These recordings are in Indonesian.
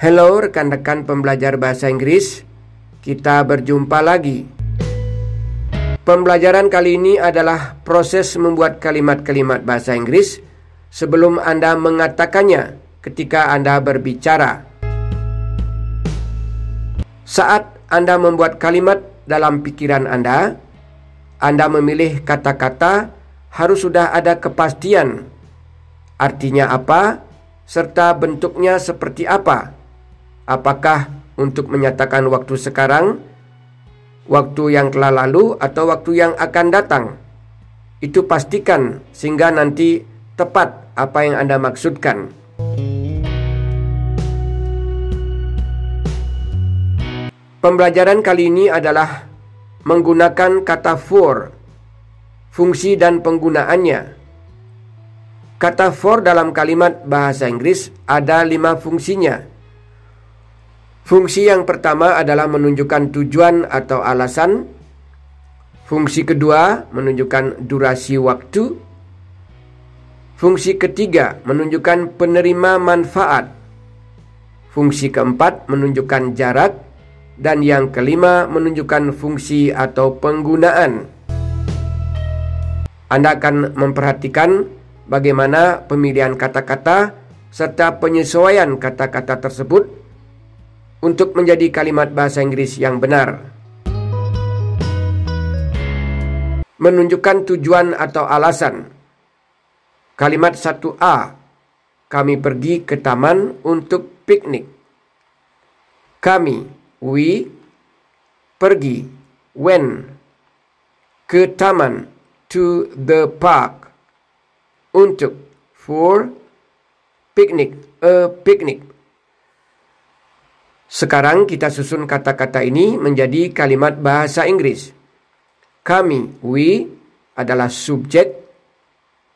Hello rekan-rekan pembelajar bahasa Inggris, kita berjumpa lagi. Pembelajaran kali ini adalah proses membuat kalimat-kalimat bahasa Inggris sebelum Anda mengatakannya ketika Anda berbicara. Saat Anda membuat kalimat dalam pikiran Anda, Anda memilih kata-kata harus sudah ada kepastian artinya apa serta bentuknya seperti apa. Apakah untuk menyatakan waktu sekarang, waktu yang telah lalu, atau waktu yang akan datang? Itu pastikan sehingga nanti tepat apa yang Anda maksudkan. Pembelajaran kali ini adalah menggunakan kata for, fungsi dan penggunaannya. Kata for dalam kalimat bahasa Inggris ada lima fungsinya. Fungsi yang pertama adalah menunjukkan tujuan atau alasan. Fungsi kedua menunjukkan durasi waktu. Fungsi ketiga menunjukkan penerima manfaat. Fungsi keempat menunjukkan jarak dan yang kelima menunjukkan fungsi atau penggunaan. Anda akan memperhatikan bagaimana pemilihan kata-kata serta penyesuaian kata-kata tersebut untuk menjadi kalimat bahasa Inggris yang benar. Menunjukkan tujuan atau alasan. Kalimat 1A. Kami pergi ke taman untuk piknik. Kami, we, pergi, when, ke taman, to the park, untuk, for, piknik, a piknik. Sekarang kita susun kata-kata ini menjadi kalimat bahasa Inggris. Kami, we, adalah subjek.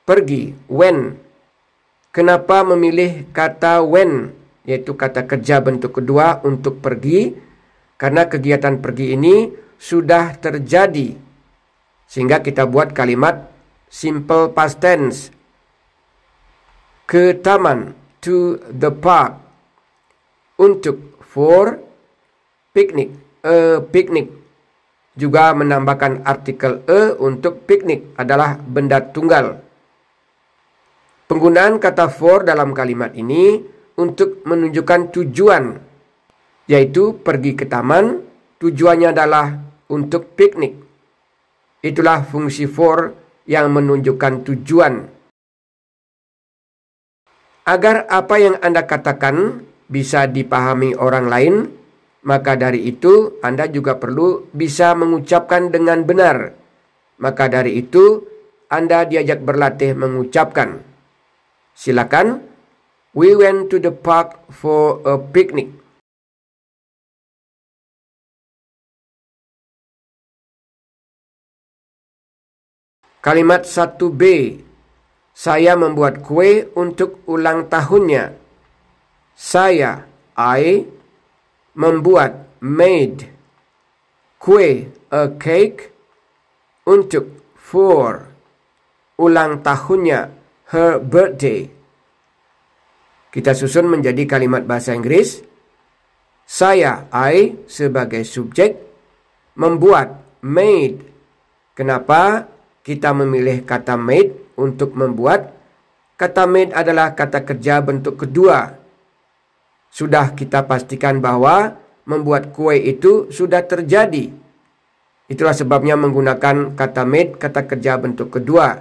Pergi, when. Kenapa memilih kata when, yaitu kata kerja bentuk kedua untuk pergi? Karena kegiatan pergi ini sudah terjadi. Sehingga kita buat kalimat simple past tense. Ke taman, to the park. Untuk for picnic. A e, picnic juga menambahkan artikel e untuk piknik adalah benda tunggal. Penggunaan kata for dalam kalimat ini untuk menunjukkan tujuan, yaitu pergi ke taman, tujuannya adalah untuk piknik. Itulah fungsi for yang menunjukkan tujuan. Agar apa yang Anda katakan bisa dipahami orang lain, maka dari itu Anda juga perlu bisa mengucapkan dengan benar. Maka dari itu Anda diajak berlatih mengucapkan. Silakan. We went to the park for a picnic. Kalimat 1B. Saya membuat kue untuk ulang tahunnya. Saya, I, membuat, made, kue, a cake, untuk, for, ulang tahunnya, her birthday. Kita susun menjadi kalimat bahasa Inggris. Saya, I, sebagai subjek, membuat, made. Kenapa kita memilih kata made untuk membuat? Kata made adalah kata kerja bentuk kedua sudah kita pastikan bahwa membuat kue itu sudah terjadi. Itulah sebabnya menggunakan kata made, kata kerja bentuk kedua.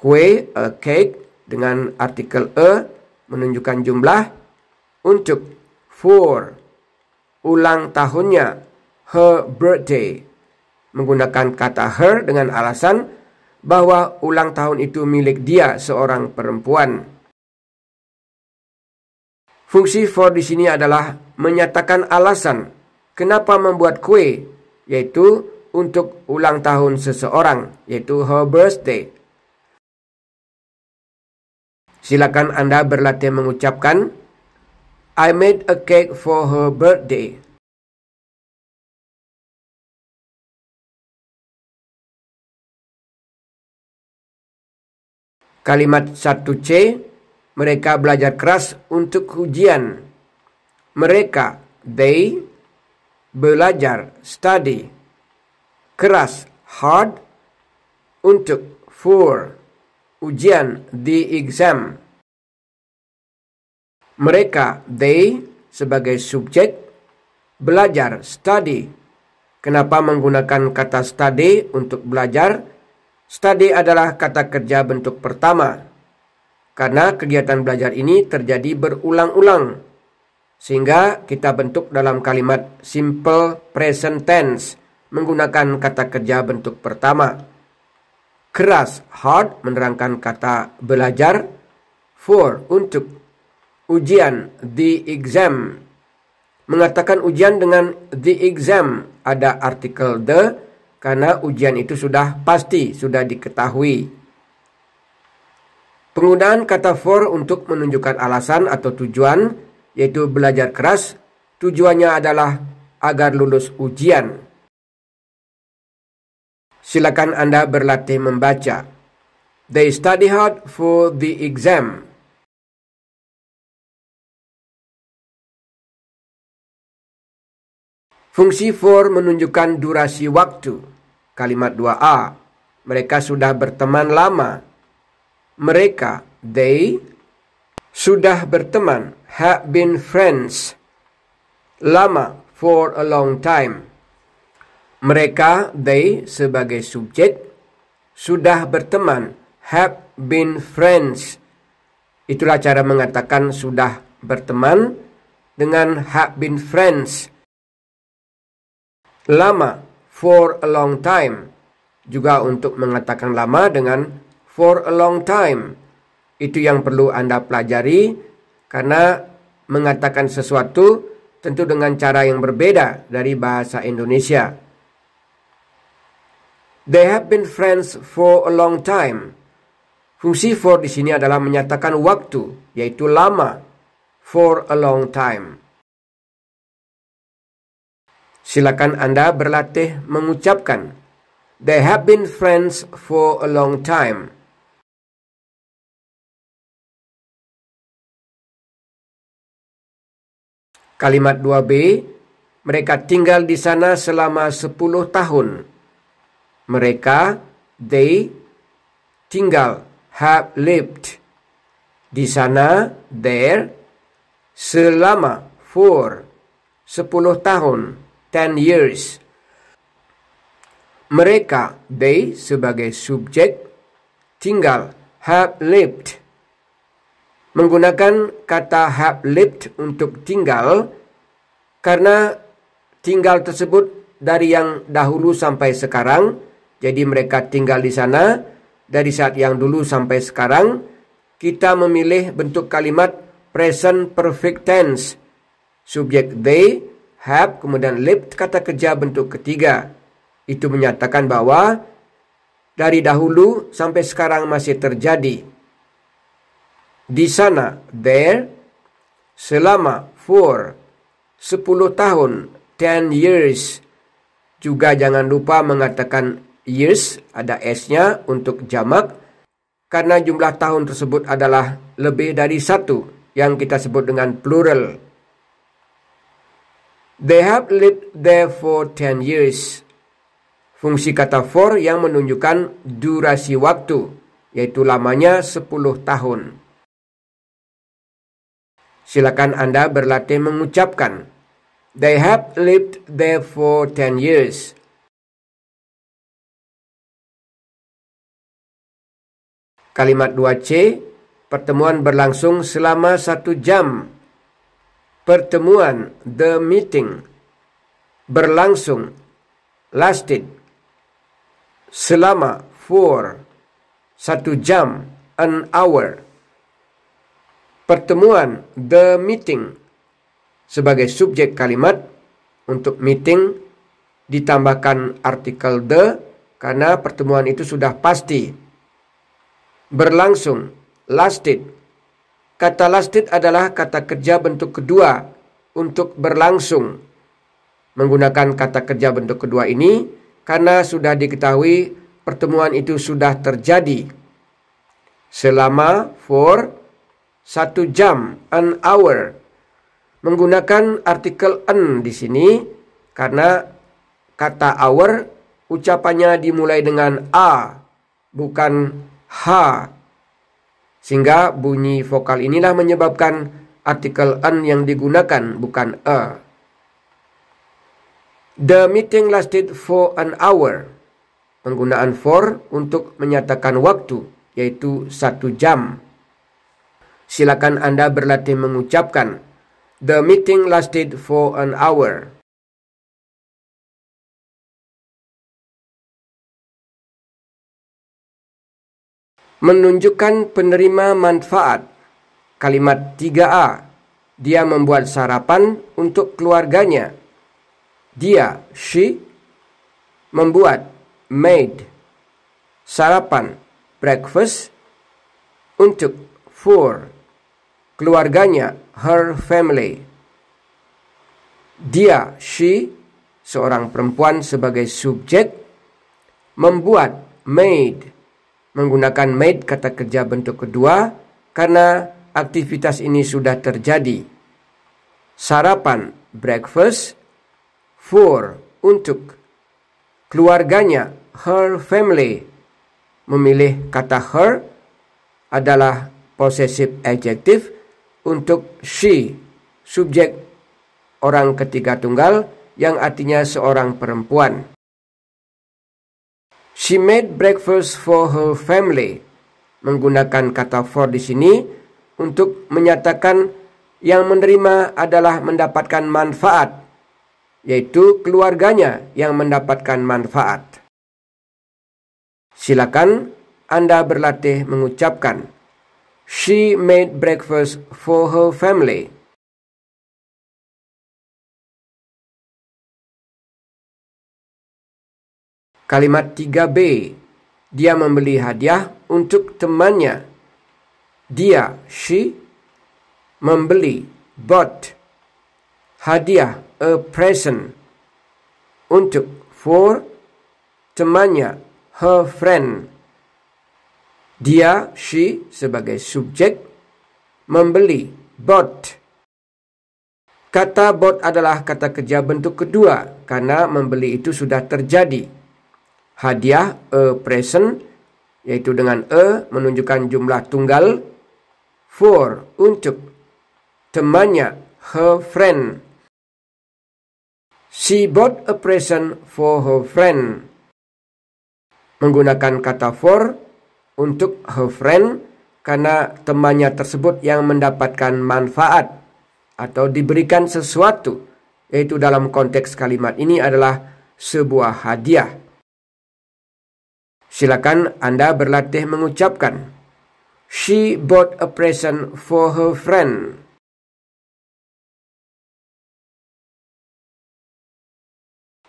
Kue, a cake, dengan artikel a menunjukkan jumlah. Untuk, for, ulang tahunnya, her birthday. Menggunakan kata her dengan alasan bahwa ulang tahun itu milik dia seorang perempuan. Fungsi for di sini adalah menyatakan alasan kenapa membuat kue, yaitu untuk ulang tahun seseorang, yaitu her birthday. Silakan Anda berlatih mengucapkan I made a cake for her birthday. Kalimat 1C mereka belajar keras untuk ujian. Mereka, they, belajar, study, keras, hard, untuk, for, ujian, the exam. Mereka, they, sebagai subjek, belajar, study. Kenapa menggunakan kata study untuk belajar? Study adalah kata kerja bentuk pertama karena kegiatan belajar ini terjadi berulang-ulang. Sehingga kita bentuk dalam kalimat simple present tense menggunakan kata kerja bentuk pertama. Keras, hard menerangkan kata belajar. For, untuk. Ujian, the exam. Mengatakan ujian dengan the exam ada artikel the karena ujian itu sudah pasti, sudah diketahui. Penggunaan kata for untuk menunjukkan alasan atau tujuan, yaitu belajar keras, tujuannya adalah agar lulus ujian. Silakan Anda berlatih membaca. They study hard for the exam. Fungsi for menunjukkan durasi waktu. Kalimat 2a. Mereka sudah berteman lama mereka they sudah berteman have been friends lama for a long time mereka they sebagai subjek sudah berteman have been friends itulah cara mengatakan sudah berteman dengan have been friends lama for a long time juga untuk mengatakan lama dengan for a long time. Itu yang perlu Anda pelajari karena mengatakan sesuatu tentu dengan cara yang berbeda dari bahasa Indonesia. They have been friends for a long time. Fungsi for di sini adalah menyatakan waktu, yaitu lama. For a long time. Silakan Anda berlatih mengucapkan They have been friends for a long time. Kalimat 2b, mereka tinggal di sana selama 10 tahun. Mereka, they, tinggal, have lived. Di sana, there, selama, for, 10 tahun, 10 years. Mereka, they, sebagai subjek, tinggal, have lived menggunakan kata hab lived untuk tinggal karena tinggal tersebut dari yang dahulu sampai sekarang. Jadi mereka tinggal di sana dari saat yang dulu sampai sekarang. Kita memilih bentuk kalimat present perfect tense. Subjek they have kemudian lived kata kerja bentuk ketiga. Itu menyatakan bahwa dari dahulu sampai sekarang masih terjadi di sana there selama for 10 tahun 10 years juga jangan lupa mengatakan years ada s-nya untuk jamak karena jumlah tahun tersebut adalah lebih dari satu yang kita sebut dengan plural. They have lived there for 10 years. Fungsi kata for yang menunjukkan durasi waktu, yaitu lamanya 10 tahun. Silakan Anda berlatih mengucapkan. They have lived there for 10 years. Kalimat 2C, pertemuan berlangsung selama satu jam. Pertemuan, the meeting, berlangsung, lasted, selama, for, satu jam, an hour pertemuan the meeting sebagai subjek kalimat untuk meeting ditambahkan artikel the karena pertemuan itu sudah pasti berlangsung lasted kata lasted adalah kata kerja bentuk kedua untuk berlangsung menggunakan kata kerja bentuk kedua ini karena sudah diketahui pertemuan itu sudah terjadi selama for satu jam, an hour. Menggunakan artikel an di sini karena kata hour ucapannya dimulai dengan a bukan h. Sehingga bunyi vokal inilah menyebabkan artikel an yang digunakan bukan a. The meeting lasted for an hour. Penggunaan for untuk menyatakan waktu yaitu satu jam. Silakan Anda berlatih mengucapkan. The meeting lasted for an hour. Menunjukkan penerima manfaat. Kalimat 3A. Dia membuat sarapan untuk keluarganya. Dia, she, membuat, made, sarapan, breakfast, untuk, for keluarganya, her family. Dia, she, seorang perempuan sebagai subjek, membuat made, menggunakan made kata kerja bentuk kedua, karena aktivitas ini sudah terjadi. Sarapan, breakfast, for, untuk, keluarganya, her family, memilih kata her adalah possessive adjective untuk she, subjek orang ketiga tunggal yang artinya seorang perempuan. She made breakfast for her family. Menggunakan kata for di sini untuk menyatakan yang menerima adalah mendapatkan manfaat, yaitu keluarganya yang mendapatkan manfaat. Silakan Anda berlatih mengucapkan She made breakfast for her family. Kalimat 3B. Dia membeli hadiah untuk temannya. Dia, she, membeli, bought, hadiah, a present, untuk, for, temannya, her friend. Dia, she sebagai subjek membeli bought. Kata bought adalah kata kerja bentuk kedua karena membeli itu sudah terjadi. Hadiah a present yaitu dengan a menunjukkan jumlah tunggal for untuk temannya her friend. She bought a present for her friend. Menggunakan kata for untuk her friend karena temannya tersebut yang mendapatkan manfaat atau diberikan sesuatu yaitu dalam konteks kalimat ini adalah sebuah hadiah. Silakan Anda berlatih mengucapkan She bought a present for her friend.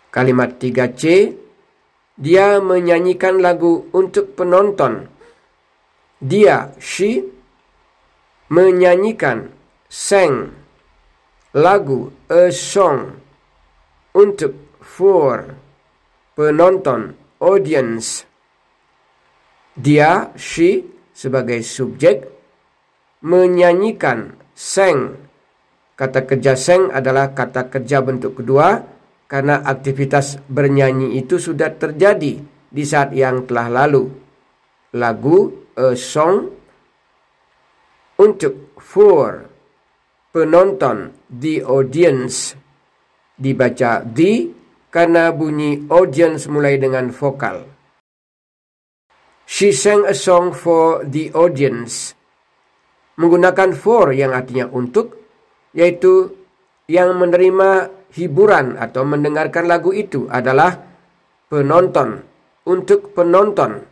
Kalimat 3C Dia menyanyikan lagu untuk penonton dia she menyanyikan sang lagu a song untuk for penonton audience dia she sebagai subjek menyanyikan sang kata kerja sang adalah kata kerja bentuk kedua karena aktivitas bernyanyi itu sudah terjadi di saat yang telah lalu lagu a eh, song untuk for penonton the audience dibaca the karena bunyi audience mulai dengan vokal. She sang a song for the audience menggunakan for yang artinya untuk yaitu yang menerima hiburan atau mendengarkan lagu itu adalah penonton untuk penonton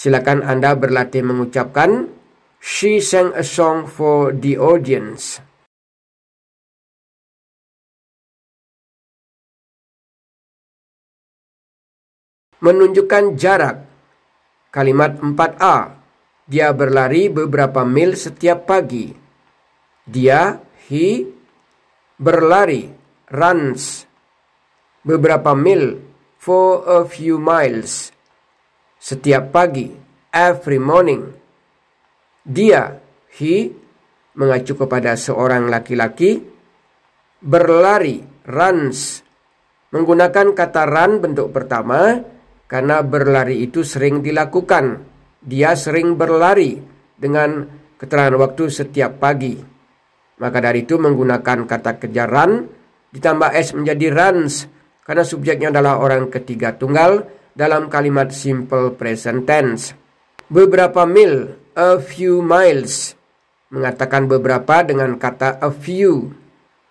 Silakan Anda berlatih mengucapkan She sang a song for the audience. Menunjukkan jarak. Kalimat 4A. Dia berlari beberapa mil setiap pagi. Dia, he, berlari, runs, beberapa mil, for a few miles setiap pagi, every morning. Dia, he, mengacu kepada seorang laki-laki, berlari, runs, menggunakan kata run bentuk pertama, karena berlari itu sering dilakukan. Dia sering berlari dengan keterangan waktu setiap pagi. Maka dari itu menggunakan kata kerja run ditambah S menjadi runs karena subjeknya adalah orang ketiga tunggal dalam kalimat simple present tense. Beberapa mil, a few miles, mengatakan beberapa dengan kata a few.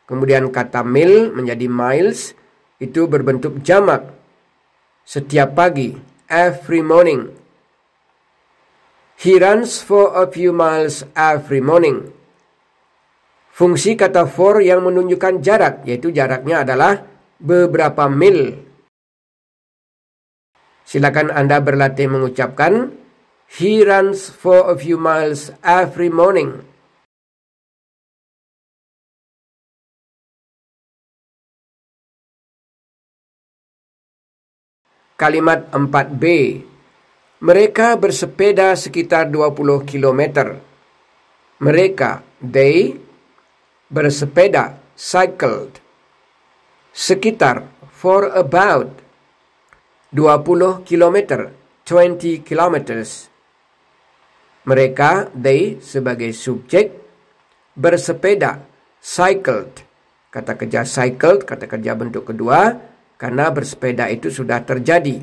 Kemudian kata mil menjadi miles, itu berbentuk jamak. Setiap pagi, every morning. He runs for a few miles every morning. Fungsi kata for yang menunjukkan jarak, yaitu jaraknya adalah beberapa mil Silakan Anda berlatih mengucapkan He runs for a few miles every morning. Kalimat 4B Mereka bersepeda sekitar 20 km. Mereka, they, bersepeda, cycled, sekitar, for about 20 km, 20 kilometers. Mereka, they, sebagai subjek, bersepeda, cycled. Kata kerja cycled, kata kerja bentuk kedua, karena bersepeda itu sudah terjadi.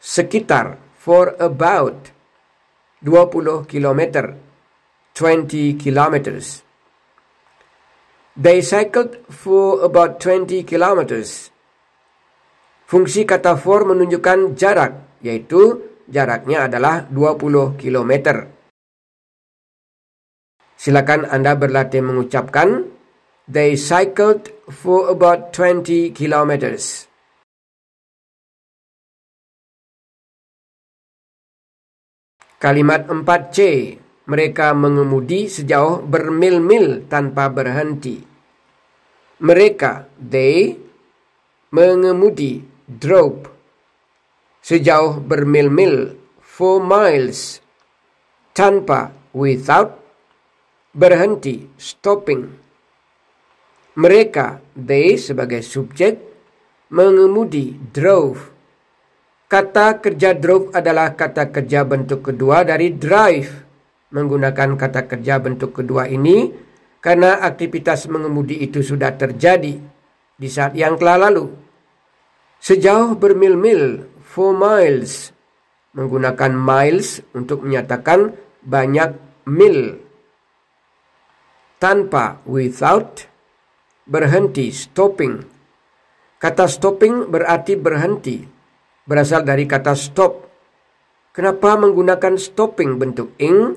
Sekitar, for about, 20 km, 20 kilometers. They cycled for about 20 kilometers. Fungsi kata for menunjukkan jarak, yaitu jaraknya adalah 20 km. Silakan Anda berlatih mengucapkan They cycled for about 20 kilometers. Kalimat 4C, mereka mengemudi sejauh bermil-mil tanpa berhenti. Mereka, they, mengemudi drop sejauh bermil-mil four miles tanpa without berhenti stopping mereka they sebagai subjek mengemudi drove kata kerja drove adalah kata kerja bentuk kedua dari drive menggunakan kata kerja bentuk kedua ini karena aktivitas mengemudi itu sudah terjadi di saat yang telah lalu sejauh bermil-mil, four miles, menggunakan miles untuk menyatakan banyak mil. Tanpa without berhenti stopping. Kata stopping berarti berhenti, berasal dari kata stop. Kenapa menggunakan stopping bentuk ing?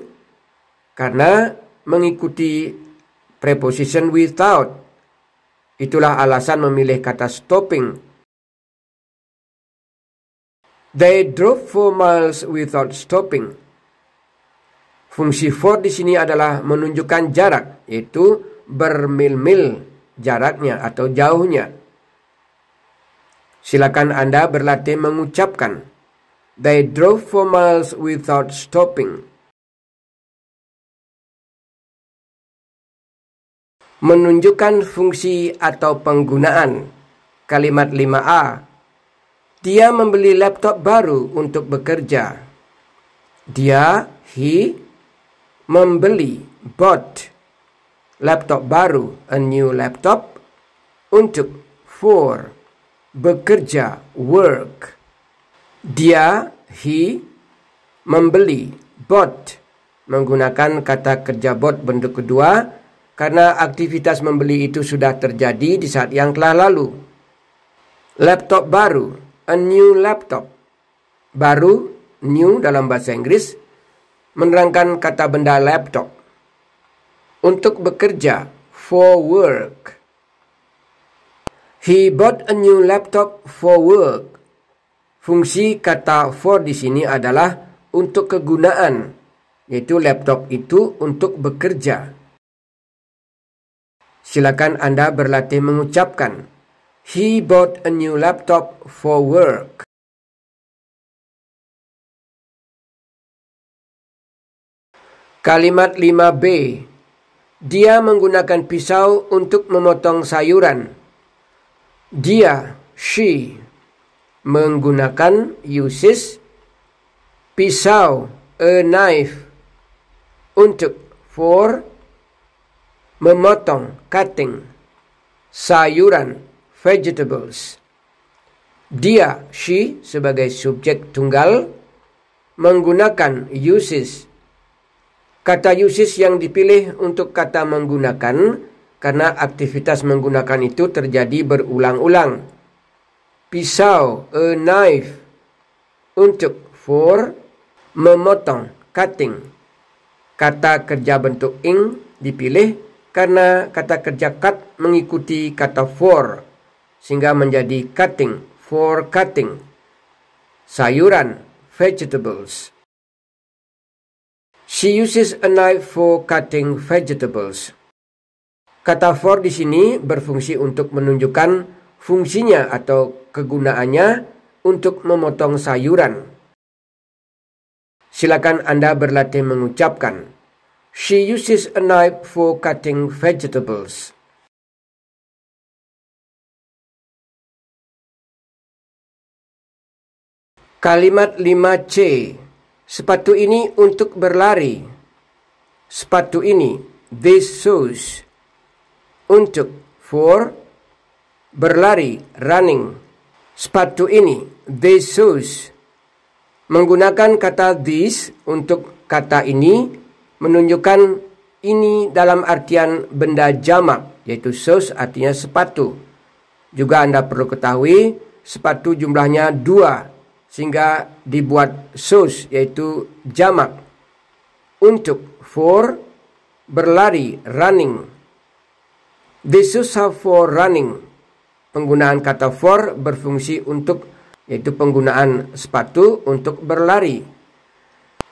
Karena mengikuti preposition without. Itulah alasan memilih kata stopping They drove four miles without stopping. Fungsi for di sini adalah menunjukkan jarak, yaitu bermil-mil jaraknya atau jauhnya. Silakan Anda berlatih mengucapkan. They drove four miles without stopping. Menunjukkan fungsi atau penggunaan. Kalimat 5A dia membeli laptop baru untuk bekerja. Dia, he, membeli, bought, laptop baru, a new laptop, untuk, for, bekerja, work. Dia, he, membeli, bought, menggunakan kata kerja bought bentuk kedua, karena aktivitas membeli itu sudah terjadi di saat yang telah lalu. Laptop baru a new laptop. Baru, new dalam bahasa Inggris, menerangkan kata benda laptop. Untuk bekerja, for work. He bought a new laptop for work. Fungsi kata for di sini adalah untuk kegunaan, yaitu laptop itu untuk bekerja. Silakan Anda berlatih mengucapkan He bought a new laptop for work. Kalimat 5b. Dia menggunakan pisau untuk memotong sayuran. Dia, she, menggunakan uses pisau, a knife, untuk for memotong, cutting, sayuran, vegetables. Dia, she sebagai subjek tunggal menggunakan uses. Kata uses yang dipilih untuk kata menggunakan karena aktivitas menggunakan itu terjadi berulang-ulang. Pisau, a knife, untuk for, memotong, cutting. Kata kerja bentuk ing dipilih karena kata kerja cut mengikuti kata for sehingga menjadi cutting for cutting sayuran vegetables. She uses a knife for cutting vegetables. Kata for di sini berfungsi untuk menunjukkan fungsinya atau kegunaannya untuk memotong sayuran. Silakan Anda berlatih mengucapkan. She uses a knife for cutting vegetables. Kalimat 5C Sepatu ini untuk berlari Sepatu ini this shoes Untuk For Berlari Running Sepatu ini this shoes Menggunakan kata this untuk kata ini menunjukkan ini dalam artian benda jamak yaitu shoes artinya sepatu. Juga Anda perlu ketahui sepatu jumlahnya dua sehingga dibuat sus yaitu jamak untuk for berlari running this is for running penggunaan kata for berfungsi untuk yaitu penggunaan sepatu untuk berlari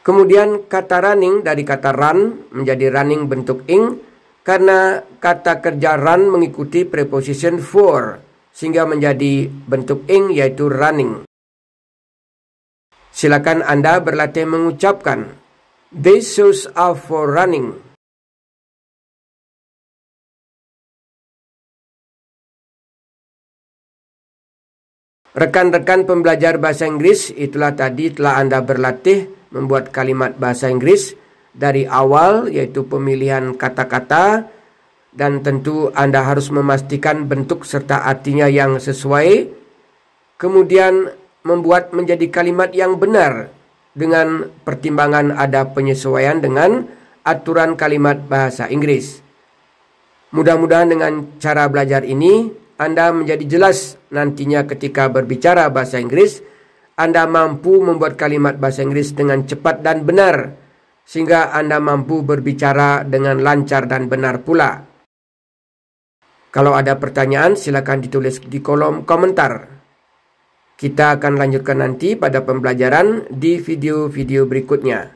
kemudian kata running dari kata run menjadi running bentuk ing karena kata kerja run mengikuti preposition for sehingga menjadi bentuk ing yaitu running Silakan Anda berlatih mengucapkan, These shoes are for running. Rekan-rekan pembelajar bahasa Inggris, itulah tadi telah Anda berlatih membuat kalimat bahasa Inggris dari awal, yaitu pemilihan kata-kata, dan tentu Anda harus memastikan bentuk serta artinya yang sesuai. Kemudian, membuat menjadi kalimat yang benar dengan pertimbangan ada penyesuaian dengan aturan kalimat bahasa Inggris. Mudah-mudahan dengan cara belajar ini Anda menjadi jelas nantinya ketika berbicara bahasa Inggris Anda mampu membuat kalimat bahasa Inggris dengan cepat dan benar sehingga Anda mampu berbicara dengan lancar dan benar pula. Kalau ada pertanyaan silakan ditulis di kolom komentar. Kita akan lanjutkan nanti pada pembelajaran di video-video berikutnya.